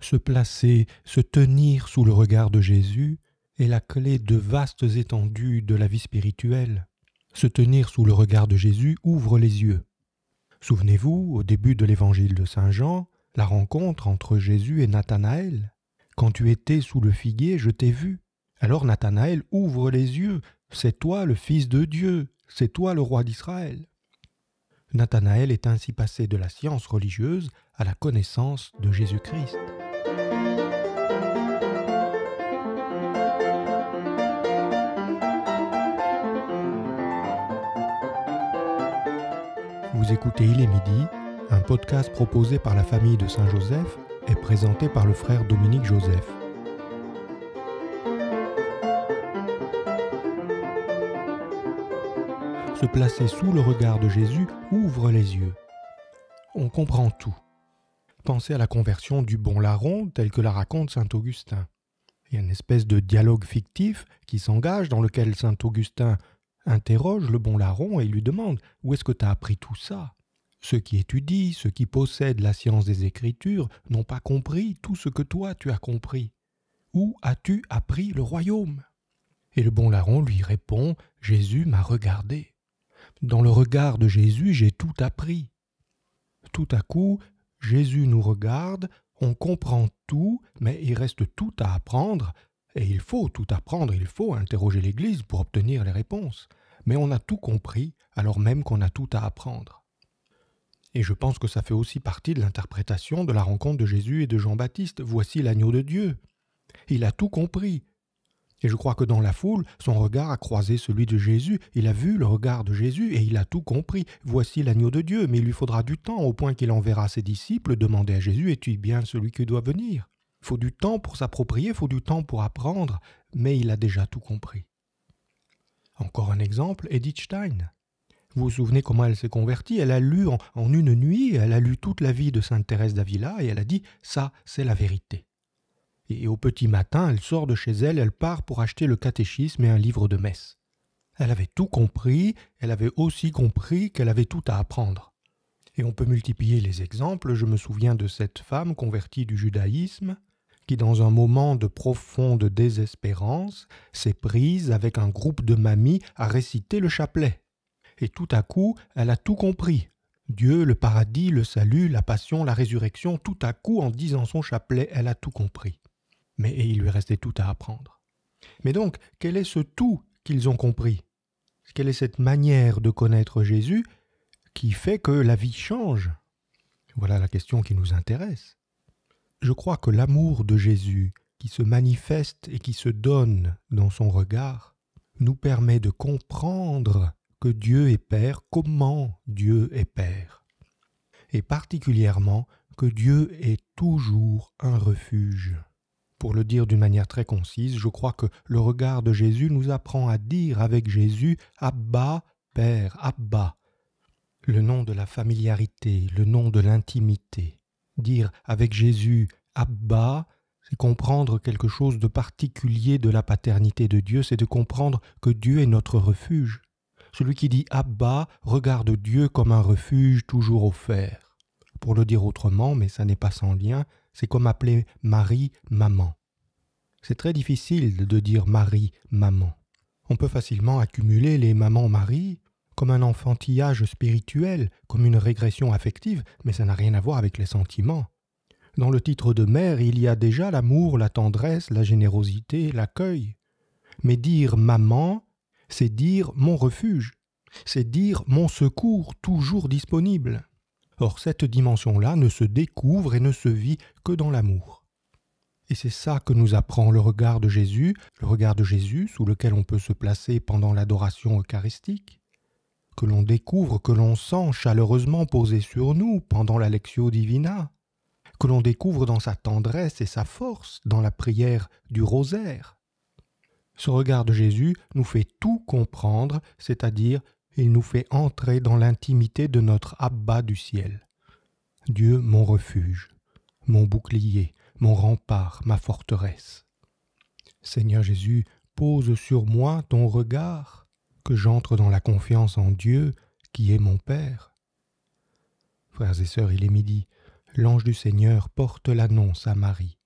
se placer, se tenir sous le regard de Jésus est la clé de vastes étendues de la vie spirituelle. Se tenir sous le regard de Jésus ouvre les yeux. Souvenez-vous, au début de l'évangile de Saint Jean, la rencontre entre Jésus et Nathanaël. Quand tu étais sous le figuier, je t'ai vu. Alors Nathanaël ouvre les yeux. C'est toi le Fils de Dieu, c'est toi le roi d'Israël. Nathanaël est ainsi passé de la science religieuse à la connaissance de Jésus-Christ. Vous écoutez Il est midi, un podcast proposé par la famille de Saint-Joseph et présenté par le frère Dominique Joseph. Se placer sous le regard de Jésus ouvre les yeux. On comprend tout. Pensez à la conversion du bon larron telle que la raconte saint Augustin. Il y a une espèce de dialogue fictif qui s'engage dans lequel saint Augustin interroge le bon larron et lui demande Où est-ce que tu as appris tout ça Ceux qui étudient, ceux qui possèdent la science des Écritures n'ont pas compris tout ce que toi tu as compris. Où as-tu appris le royaume Et le bon larron lui répond Jésus m'a regardé. Dans le regard de Jésus, j'ai tout appris. Tout à coup, Jésus nous regarde, on comprend tout, mais il reste tout à apprendre et il faut tout apprendre, il faut interroger l'Église pour obtenir les réponses. Mais on a tout compris alors même qu'on a tout à apprendre. Et je pense que ça fait aussi partie de l'interprétation de la rencontre de Jésus et de Jean-Baptiste. Voici l'agneau de Dieu. Il a tout compris. Et je crois que dans la foule, son regard a croisé celui de Jésus, il a vu le regard de Jésus et il a tout compris. Voici l'agneau de Dieu, mais il lui faudra du temps au point qu'il enverra ses disciples demander à Jésus Es-tu bien celui qui doit venir faut du temps pour s'approprier, faut du temps pour apprendre, mais il a déjà tout compris. Encore un exemple, Edith Stein. Vous vous souvenez comment elle s'est convertie Elle a lu en, en, une nuit, elle a lu toute la vie de Sainte Thérèse d'Avila et elle a dit ⁇ ça, c'est la vérité ⁇ Et au petit matin, elle sort de chez elle, elle part pour acheter le catéchisme et un livre de messe. Elle avait tout compris, elle avait aussi compris qu'elle avait tout à apprendre. Et on peut multiplier les exemples, je me souviens de cette femme convertie du judaïsme, qui, dans un moment de profonde désespérance, s'est prise avec un groupe de mamies à réciter le chapelet. Et tout à coup, elle a tout compris. Dieu, le paradis, le salut, la passion, la résurrection, tout à coup, en disant son chapelet, elle a tout compris. Mais il lui restait tout à apprendre. Mais donc, quel est ce tout qu'ils ont compris Quelle est cette manière de connaître Jésus qui fait que la vie change Voilà la question qui nous intéresse. Je crois que l'amour de Jésus, qui se manifeste et qui se donne dans son regard, nous permet de comprendre que Dieu est Père, comment Dieu est Père, et particulièrement que Dieu est toujours un refuge. Pour le dire d'une manière très concise, je crois que le regard de Jésus nous apprend à dire avec Jésus Abba, Père, Abba. Le nom de la familiarité, le nom de l'intimité dire avec Jésus Abba, c'est comprendre quelque chose de particulier de la paternité de Dieu, c'est de comprendre que Dieu est notre refuge. Celui qui dit Abba regarde Dieu comme un refuge toujours offert. Pour le dire autrement, mais ça n'est pas sans lien, c'est comme appeler Marie maman. C'est très difficile de dire Marie maman. On peut facilement accumuler les mamans Marie, comme un enfantillage spirituel, comme une régression affective, mais ça n'a rien à voir avec les sentiments. Dans le titre de mère, il y a déjà l'amour, la tendresse, la générosité, l'accueil. Mais dire maman, c'est dire mon refuge, c'est dire mon secours toujours disponible. Or cette dimension-là ne se découvre et ne se vit que dans l'amour. Et c'est ça que nous apprend le regard de Jésus, le regard de Jésus sous lequel on peut se placer pendant l'adoration eucharistique, que l'on découvre, que l'on sent chaleureusement posé sur nous pendant la Lectio Divina, que l'on découvre dans sa tendresse et sa force dans la prière du rosaire. Ce regard de Jésus nous fait tout comprendre, c'est-à-dire il nous fait entrer dans l'intimité de notre Abba du ciel. Dieu mon refuge, mon bouclier, mon rempart, ma forteresse. Seigneur Jésus, pose sur moi ton regard, que j'entre dans la confiance en Dieu qui est mon Père. Frères et sœurs, il est midi. L'ange du Seigneur porte l'annonce à Marie.